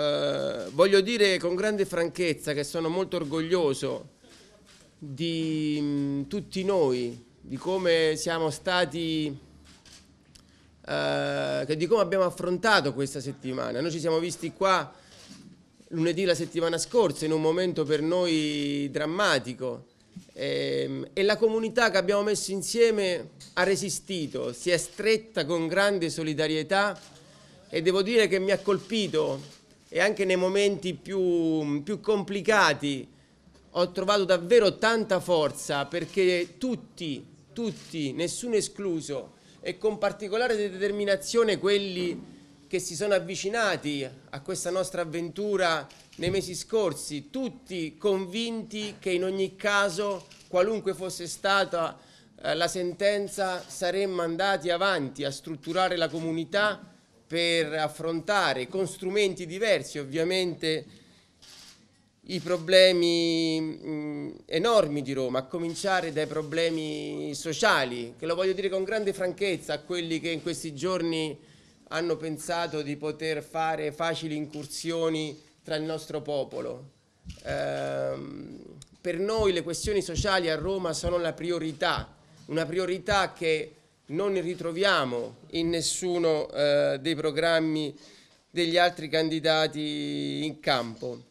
Eh, voglio dire con grande franchezza che sono molto orgoglioso di mh, mm, tutti noi, di come siamo stati, eh, di come abbiamo affrontato questa settimana. Noi ci siamo visti qua lunedì la settimana scorsa in un momento per noi drammatico e, ehm, e la comunità che abbiamo messo insieme ha resistito, si è stretta con grande solidarietà e devo dire che mi ha colpito e anche nei momenti più, più complicati ho trovato davvero tanta forza perché tutti, tutti, nessuno escluso e con particolare determinazione quelli che si sono avvicinati a questa nostra avventura nei mesi scorsi, tutti convinti che in ogni caso, qualunque fosse stata eh, la sentenza, saremmo andati avanti a strutturare la comunità per affrontare con strumenti diversi ovviamente i problemi mh, enormi di Roma, a cominciare dai problemi sociali, che lo voglio dire con grande franchezza a quelli che in questi giorni hanno pensato di poter fare facili incursioni tra il nostro popolo. Ehm, per noi le questioni sociali a Roma sono la priorità, una priorità che non ritroviamo in nessuno eh, dei programmi degli altri candidati in campo.